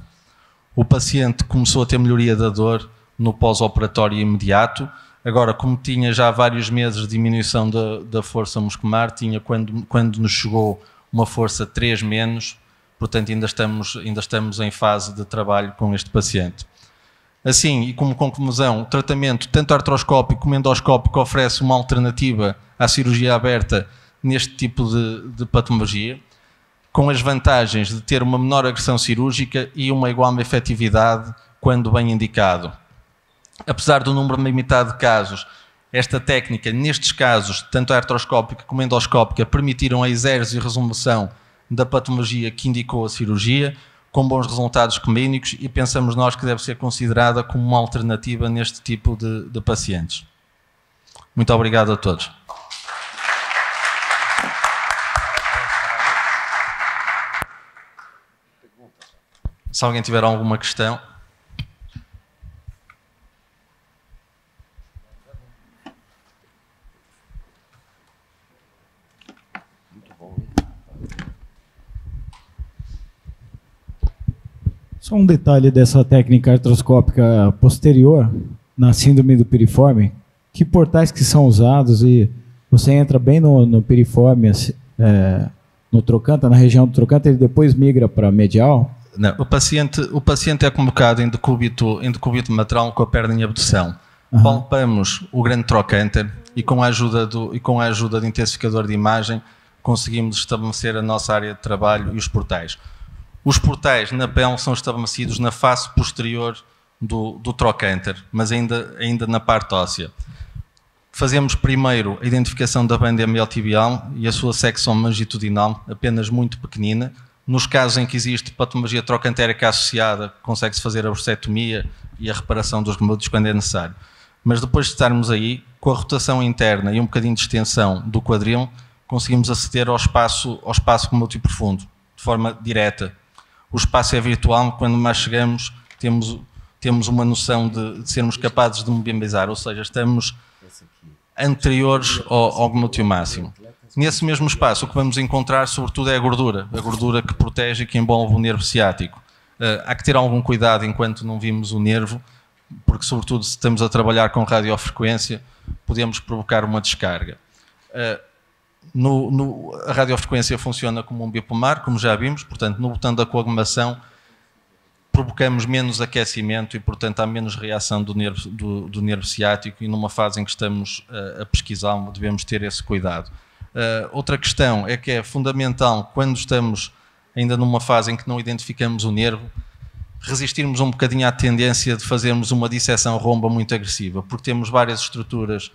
O paciente começou a ter melhoria da dor no pós-operatório imediato, Agora, como tinha já vários meses de diminuição da, da força muscular, tinha quando, quando nos chegou uma força 3 menos, portanto ainda estamos, ainda estamos em fase de trabalho com este paciente. Assim, e como conclusão, o tratamento tanto artroscópico como endoscópico oferece uma alternativa à cirurgia aberta neste tipo de, de patologia, com as vantagens de ter uma menor agressão cirúrgica e uma igual efetividade quando bem indicado. Apesar do número limitado de casos, esta técnica, nestes casos, tanto a artroscópica como a endoscópica, permitiram a exército e resolução da patologia que indicou a cirurgia, com bons resultados clínicos e pensamos nós que deve ser considerada como uma alternativa neste tipo de, de pacientes. Muito obrigado a todos. Se alguém tiver alguma questão. Só um detalhe dessa técnica artroscópica posterior na síndrome do piriforme. Que portais que são usados e você entra bem no, no piriforme, assim, é, no trocanta, na região do trocanta, ele depois migra para medial? Não, o paciente, o paciente é colocado em decúbito, em decúbito matral com a perna em abdução. Uhum. Palpamos o grande trocânter e com a ajuda do e com a ajuda do intensificador de imagem conseguimos estabelecer a nossa área de trabalho e os portais. Os portais na pele são estabelecidos na face posterior do, do trocânter, mas ainda, ainda na parte óssea. Fazemos primeiro a identificação da banda miotibial e a sua secção longitudinal, apenas muito pequenina. Nos casos em que existe patologia trocantérica associada, consegue-se fazer a bursetomia e a reparação dos glúteos quando é necessário. Mas depois de estarmos aí, com a rotação interna e um bocadinho de extensão do quadril, conseguimos aceder ao espaço, ao espaço glúteo profundo, de forma direta, o espaço é virtual, quando mais chegamos temos, temos uma noção de, de sermos capazes de mobilizar, ou seja, estamos anteriores ao, ao glúteo máximo. Nesse mesmo espaço, o que vamos encontrar, sobretudo, é a gordura, a gordura que protege e que envolve o nervo ciático. Uh, há que ter algum cuidado enquanto não vimos o nervo, porque, sobretudo, se estamos a trabalhar com radiofrequência, podemos provocar uma descarga. Uh, no, no, a radiofrequência funciona como um bipomar, como já vimos, portanto, no botão da coagulação provocamos menos aquecimento e, portanto, há menos reação do nervo, do, do nervo ciático e numa fase em que estamos uh, a pesquisar devemos ter esse cuidado. Uh, outra questão é que é fundamental, quando estamos ainda numa fase em que não identificamos o nervo, resistirmos um bocadinho à tendência de fazermos uma disseção romba muito agressiva, porque temos várias estruturas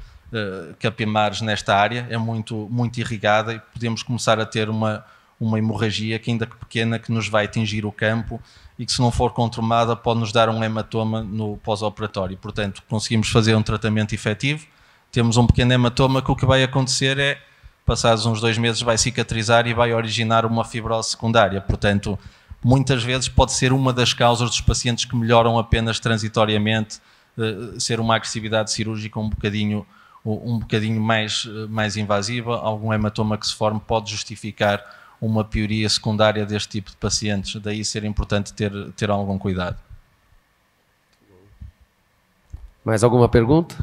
capimares eh, nesta área, é muito, muito irrigada e podemos começar a ter uma, uma hemorragia que ainda que pequena que nos vai atingir o campo e que se não for controlada pode nos dar um hematoma no pós-operatório. Portanto, conseguimos fazer um tratamento efetivo, temos um pequeno hematoma que o que vai acontecer é, passados uns dois meses, vai cicatrizar e vai originar uma fibrose secundária. Portanto, muitas vezes pode ser uma das causas dos pacientes que melhoram apenas transitoriamente eh, ser uma agressividade cirúrgica um bocadinho um bocadinho mais, eh, mais invasiva, algum hematoma que se forme pode justificar uma pioria secundária deste tipo de pacientes, daí ser importante ter, ter algum cuidado. Mais alguma pergunta?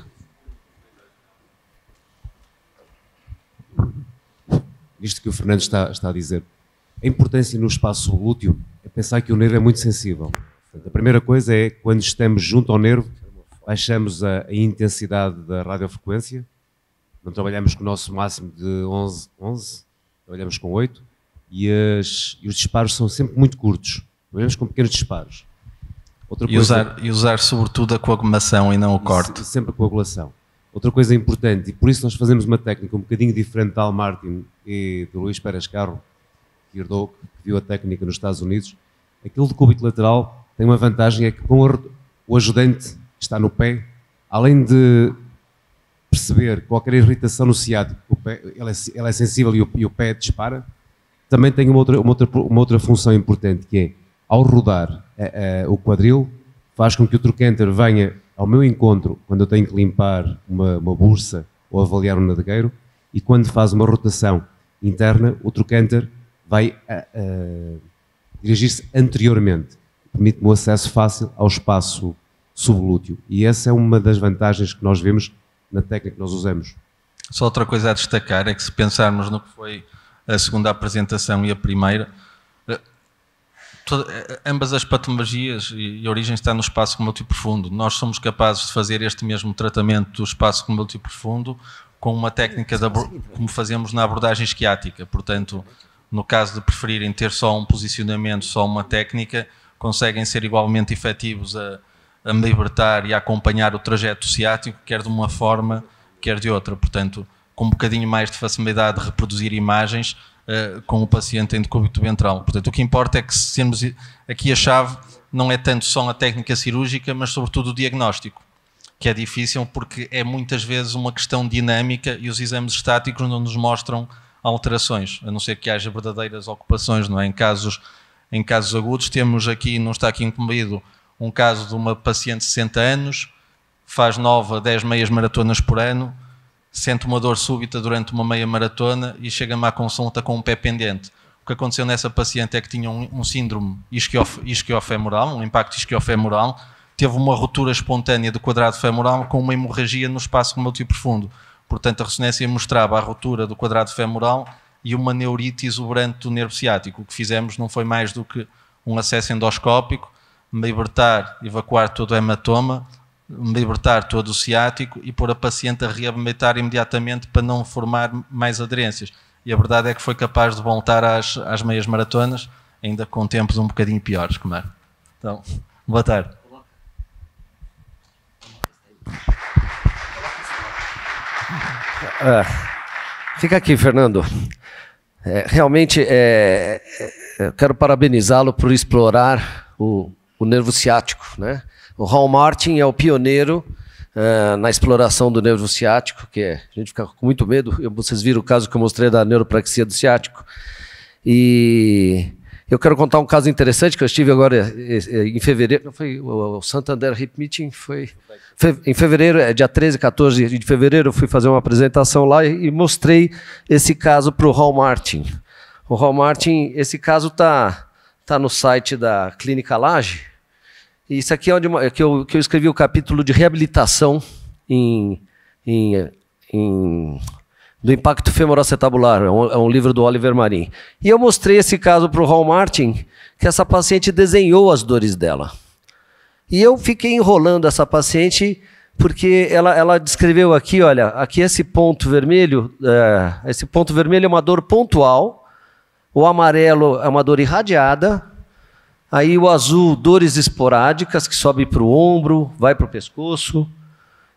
Isto que o Fernando está, está a dizer, a importância no espaço lúteo é pensar que o nervo é muito sensível. Portanto, a primeira coisa é, quando estamos junto ao nervo, baixamos a, a intensidade da radiofrequência, não trabalhamos com o nosso máximo de 11, 11 trabalhamos com 8, e, as, e os disparos são sempre muito curtos, trabalhamos com pequenos disparos. Outra e, coisa, usar, e usar sobretudo a coagulação e não o corte. Sempre a coagulação. Outra coisa importante, e por isso nós fazemos uma técnica um bocadinho diferente da Al Martin e do Luís Pérez Carro, que herdou, que viu a técnica nos Estados Unidos, aquilo do cúbito lateral tem uma vantagem, é que com o ajudante está no pé, além de perceber qualquer irritação no ciático, ele ela, é, é sensível e o, e o, pé dispara, também tem uma outra, uma outra, uma outra função importante, que é, ao rodar a, eh, a, eh, o quadril, faz com que o trocânter venha ao meu encontro quando eu tenho que limpar uma, uma bursa ou avaliar um nadegueiro, e quando faz uma rotação interna, o trocânter vai eh, dirigir-se anteriormente. Permite-me o acesso fácil ao espaço sublúteo. E essa é uma das vantagens que nós vemos na técnica que nós usamos. Só outra coisa a destacar é que se pensarmos no que foi a segunda apresentação e a primeira, eh, Toda, eh, ambas as patologias e, a origem está no espaço contínuo profundo. Nós somos capazes de fazer este mesmo tratamento do espaço contínuo profundo com uma técnica de, como fazemos na abordagem esquiática. Portanto, no caso de preferirem ter só um posicionamento, só uma técnica, conseguem ser igualmente efetivos a a me libertar e a acompanhar o trajeto ciático, quer de uma forma, quer de outra. Portanto, com um bocadinho mais de facilidade de reproduzir imagens uh, com o paciente em decúbito ventral. Portanto, o que importa é que sermos aqui a chave não é tanto só a técnica cirúrgica, mas sobretudo o diagnóstico, que é difícil porque é muitas vezes uma questão dinâmica e os exames estáticos não nos mostram alterações, a não ser que haja verdadeiras ocupações, não é? Em casos, em casos agudos temos aqui, não está aqui incumbido, um caso de uma paciente de 60 anos, faz 9 a 10 meias maratonas por ano, sente uma dor súbita durante uma meia maratona e chega-me à consulta com um pé pendente. O que aconteceu nessa paciente é que tinha um, um síndrome isquiof, isquiofemoral, um impacto isquiofemoral, teve uma ruptura espontânea do quadrado femoral com uma hemorragia no espaço glúteo profundo. Portanto, a ressonância mostrava a ruptura do quadrado femoral e uma neurite exuberante do nervo ciático. O que fizemos não foi mais do que um acesso endoscópico libertar, evacuar todo o hematoma, libertar todo o ciático e pôr a paciente a reabilitar imediatamente para não formar mais aderências. E a verdade é que foi capaz de voltar às, às meias maratonas, ainda com tempos um bocadinho piores, como é. Então, boa tarde. Ah, fica aqui, Fernando. É, realmente, é, é eu quero parabenizá-lo por explorar o o nervo ciático, né? O Hal Martin é o pioneiro uh, na exploração do nervo ciático, que é, a gente fica com muito medo. vocês viram o caso que eu mostrei da neuropraxia do ciático. E eu quero contar um caso interessante que eu estive agora eh, eh, em fevereiro. foi o Santander Hip Meeting foi fe, em fevereiro, é dia 13, 14 de fevereiro. Eu fui fazer uma apresentação lá e, e mostrei esse caso para o Hal Martin. O Hal Martin, esse caso está está no site da Clínica Laje. E isso aqui é onde é que eu, que eu escrevi o capítulo de reabilitação em, em, em do impacto femoroacetabular, é um, é um livro do Oliver Marim. E eu mostrei esse caso para o Hall Martin, que essa paciente desenhou as dores dela. E eu fiquei enrolando essa paciente porque ela, ela descreveu aqui, olha, aqui esse ponto vermelho, é, esse ponto vermelho é uma dor pontual, o amarelo é uma dor irradiada. Aí o azul, dores esporádicas, que sobe para o ombro, vai para o pescoço.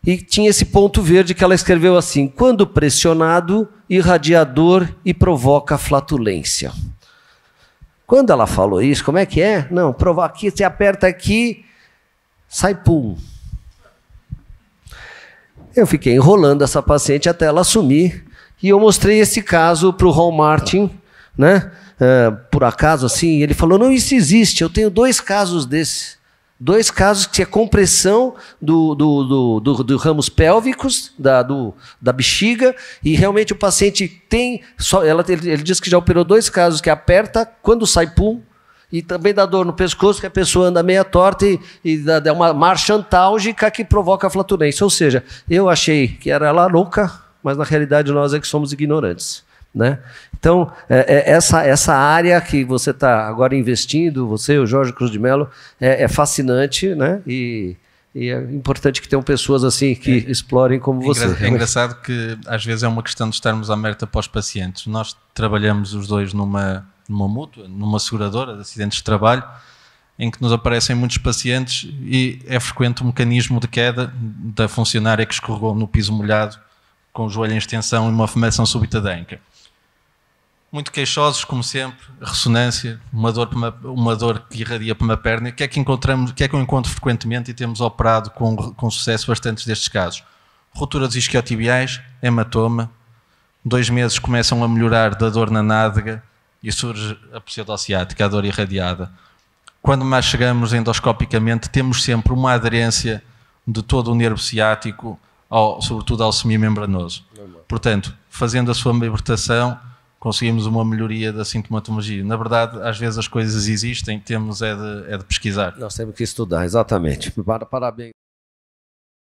E tinha esse ponto verde que ela escreveu assim: quando pressionado, irradia dor e provoca flatulência. Quando ela falou isso, como é que é? Não, provar aqui, você aperta aqui, sai pum. Eu fiquei enrolando essa paciente até ela assumir. E eu mostrei esse caso para o Hall Martin, né? É, por acaso assim, ele falou: não, isso existe. Eu tenho dois casos desse. Dois casos que é compressão do, do, do, do, do ramos pélvicos, da, do, da bexiga, e realmente o paciente tem. Só, ela, ele, ele diz que já operou dois casos que aperta, quando sai pum, e também dá dor no pescoço, que a pessoa anda meia torta e, e dá, dá, uma marcha antálgica que provoca a flatulência. Ou seja, eu achei que era ela louca, mas na realidade nós é que somos ignorantes. Né? Então, é, é, essa, essa área que você está agora investindo, você, o Jorge Cruz de Mello, é, é fascinante né? e, e, é importante que tenham pessoas assim que é. explorem como é você. É engraçado que às vezes é uma questão de estarmos à merda para os pacientes. Nós trabalhamos os dois numa, numa mútua, numa seguradora de acidentes de trabalho, em que nos aparecem muitos pacientes e é frequente o um mecanismo de queda da funcionária que escorregou no piso molhado com o joelho em extensão e uma formação súbita da anca muito queixosos, como sempre, ressonância, uma dor, uma, uma dor que irradia para uma perna. O que é que encontramos, que é que eu encontro frequentemente e temos operado com, com sucesso bastantes destes casos? dos isquiotibiais, hematoma, dois meses começam a melhorar da dor na nádega e surge a pseudossiática, a dor irradiada. Quando mais chegamos endoscopicamente, temos sempre uma aderência de todo o nervo ciático, ao, sobretudo ao semimembranoso. Portanto, fazendo a sua libertação, conseguimos uma melhoria da sintomatologia. Na verdade, às vezes as coisas existem, temos é de, é de pesquisar. Nós temos que estudar, exatamente. Parabéns.